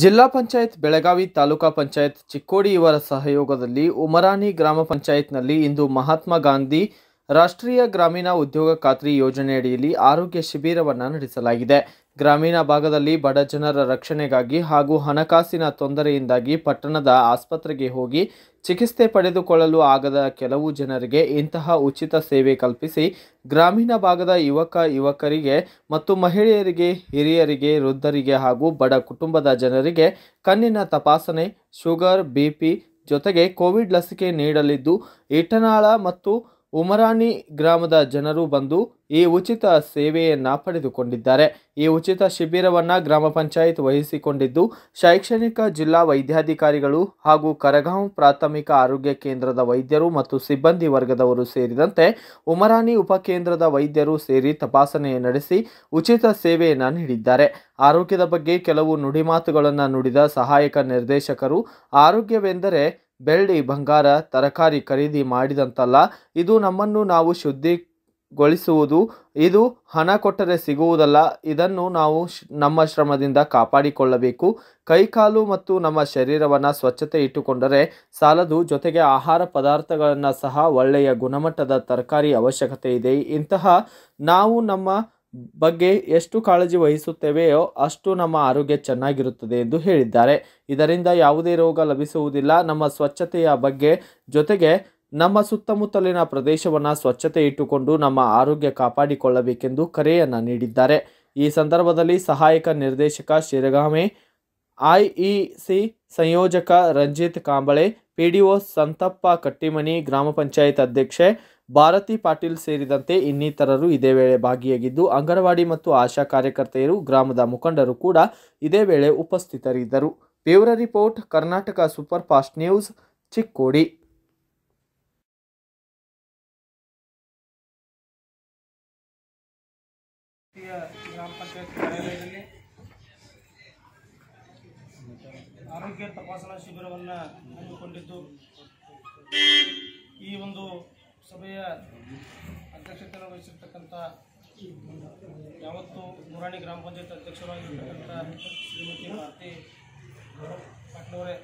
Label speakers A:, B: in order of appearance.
A: ಜಿಲ್ಲಾ ಪಂಚಾಯತ್ ಬೆಳಗಾವಿ ತಾಲೂಕಾ ಪಂಚಾಯತ್ ಚಿಕ್ಕೋಡಿ ಇವರ ಸಹಯೋಗದಲ್ಲಿ ಉಮರಾನಿ ಗ್ರಾಮ ಪಂಚಾಯತ್ನಲ್ಲಿ ಇಂದು ಮಹಾತ್ಮ ಗಾಂಧಿ ರಾಷ್ಟ್ರೀಯ ಗ್ರಾಮೀಣ ಉದ್ಯೋಗ ಖಾತ್ರಿ ಯೋಜನೆಯಡಿಯಲ್ಲಿ ಆರೋಗ್ಯ ಶಿಬಿರವನ್ನು ನಡೆಸಲಾಗಿದೆ ಗ್ರಾಮೀಣ ಭಾಗದಲ್ಲಿ ಬಡ ಜನರ ರಕ್ಷಣೆಗಾಗಿ ಹಾಗೂ ಹಣಕಾಸಿನ ತೊಂದರೆಯಿಂದಾಗಿ ಪಟ್ಟಣದ ಆಸ್ಪತ್ರೆಗೆ ಹೋಗಿ ಚಿಕಿತ್ಸೆ ಪಡೆದುಕೊಳ್ಳಲು ಆಗದ ಕೆಲವು ಜನರಿಗೆ ಇಂತಹ ಉಚಿತ ಸೇವೆ ಕಲ್ಪಿಸಿ ಗ್ರಾಮೀಣ ಭಾಗದ ಯುವಕ ಯುವಕರಿಗೆ ಮತ್ತು ಮಹಿಳೆಯರಿಗೆ ಹಿರಿಯರಿಗೆ ವೃದ್ಧರಿಗೆ ಹಾಗೂ ಬಡ ಕುಟುಂಬದ ಜನರಿಗೆ ಕಣ್ಣಿನ ತಪಾಸಣೆ ಶುಗರ್ ಬಿ ಜೊತೆಗೆ ಕೋವಿಡ್ ಲಸಿಕೆ ನೀಡಲಿದ್ದು ಈಟನಾಳ ಮತ್ತು ಉಮರಾನಿ ಗ್ರಾಮದ ಜನರು ಬಂದು ಈ ಉಚಿತ ಸೇವೆಯನ್ನು ಪಡೆದುಕೊಂಡಿದ್ದಾರೆ ಈ ಉಚಿತ ಶಿಬಿರವನ್ನು ಗ್ರಾಮ ಪಂಚಾಯತ್ ವಹಿಸಿಕೊಂಡಿದ್ದು ಶೈಕ್ಷಣಿಕ ಜಿಲ್ಲಾ ವೈದ್ಯಾಧಿಕಾರಿಗಳು ಹಾಗೂ ಕರಗಾಂವ್ ಪ್ರಾಥಮಿಕ ಆರೋಗ್ಯ ಕೇಂದ್ರದ ವೈದ್ಯರು ಮತ್ತು ಸಿಬ್ಬಂದಿ ವರ್ಗದವರು ಸೇರಿದಂತೆ ಉಮರಾನಿ ಉಪಕೇಂದ್ರದ ವೈದ್ಯರು ಸೇರಿ ತಪಾಸಣೆ ನಡೆಸಿ ಉಚಿತ ಸೇವೆಯನ್ನು ನೀಡಿದ್ದಾರೆ ಆರೋಗ್ಯದ ಬಗ್ಗೆ ಕೆಲವು ನುಡಿಮಾತುಗಳನ್ನು ನುಡಿದ ಸಹಾಯಕ ನಿರ್ದೇಶಕರು ಆರೋಗ್ಯವೆಂದರೆ ಬೆಳ್ಳಿ ಬಂಗಾರ ತರಕಾರಿ ಖರೀದಿ ಮಾಡಿದಂತಲ್ಲ ಇದು ನಮ್ಮನ್ನು ನಾವು ಶುದ್ಧಿಗೊಳಿಸುವುದು ಇದು ಹಣ ಕೊಟ್ಟರೆ ಸಿಗುವುದಲ್ಲ ಇದನ್ನು ನಾವು ನಮ್ಮ ಶ್ರಮದಿಂದ ಕಾಪಾಡಿಕೊಳ್ಳಬೇಕು ಕೈಕಾಲು ಮತ್ತು ನಮ್ಮ ಶರೀರವನ್ನು ಸ್ವಚ್ಛತೆ ಇಟ್ಟುಕೊಂಡರೆ ಸಾಲದು ಜೊತೆಗೆ ಆಹಾರ ಪದಾರ್ಥಗಳನ್ನು ಸಹ ಒಳ್ಳೆಯ ಗುಣಮಟ್ಟದ ತರಕಾರಿ ಅವಶ್ಯಕತೆ ಇದೆ ಇಂತಹ ನಾವು ನಮ್ಮ ಬಗ್ಗೆ ಎಷ್ಟು ಕಾಳಜಿ ವಹಿಸುತ್ತೇವೆಯೋ ಅಷ್ಟು ನಮ್ಮ ಆರೋಗ್ಯ ಚೆನ್ನಾಗಿರುತ್ತದೆ ಎಂದು ಹೇಳಿದ್ದಾರೆ ಇದರಿಂದ ಯಾವುದೇ ರೋಗ ಲಭಿಸುವುದಿಲ್ಲ ನಮ್ಮ ಸ್ವಚ್ಛತೆಯ ಬಗ್ಗೆ ಜೊತೆಗೆ ನಮ್ಮ ಸುತ್ತಮುತ್ತಲಿನ ಪ್ರದೇಶವನ್ನು ಸ್ವಚ್ಛತೆ ಇಟ್ಟುಕೊಂಡು ನಮ್ಮ ಆರೋಗ್ಯ ಕಾಪಾಡಿಕೊಳ್ಳಬೇಕೆಂದು ಕರೆಯನ್ನು ನೀಡಿದ್ದಾರೆ ಈ ಸಂದರ್ಭದಲ್ಲಿ ಸಹಾಯಕ ನಿರ್ದೇಶಕ ಶಿರಗಾಮೆ ಐಇಸಿ ಸಂಯೋಜಕ ರಂಜಿತ್ ಕಾಂಬಳೆ ಪಿಡಿಒ ಸಂತಪ್ಪ ಕಟ್ಟಿಮನಿ ಗ್ರಾಮ ಪಂಚಾಯತ್ ಅಧ್ಯಕ್ಷೆ ಭಾರತಿ ಪಾಟೀಲ್ ಸೇರಿದಂತೆ ಇನ್ನಿತರರು ಇದೇ ವೇಳೆ ಭಾಗಿಯಾಗಿದ್ದು ಅಂಗನವಾಡಿ ಮತ್ತು ಆಶಾ ಕಾರ್ಯಕರ್ತೆಯರು ಗ್ರಾಮದ ಮುಖಂಡರು ಕೂಡ ಇದೇ ವೇಳೆ ಉಪಸ್ಥಿತರಿದ್ದರು bureau report Karnataka super fast news Chikkodi ಆರೋಗ್ಯ ತಪಾಸಣಾ ಶಿಬಿರವನ್ನು ಹಮ್ಮಿಕೊಂಡಿದ್ದು ಈ ಒಂದು ಸಭೆಯ ಅಧ್ಯಕ್ಷತೆ ವಹಿಸಿರ್ತಕ್ಕಂಥ ಯಾವತ್ತು ಮುರಾಣಿ ಗ್ರಾಮ ಪಂಚಾಯತ್ ಅಧ್ಯಕ್ಷರಾಗಿರ್ತಕ್ಕಂಥ ಶ್ರೀಮತಿ ಭಾರತಿ ಪಾಟ್ನವರೇ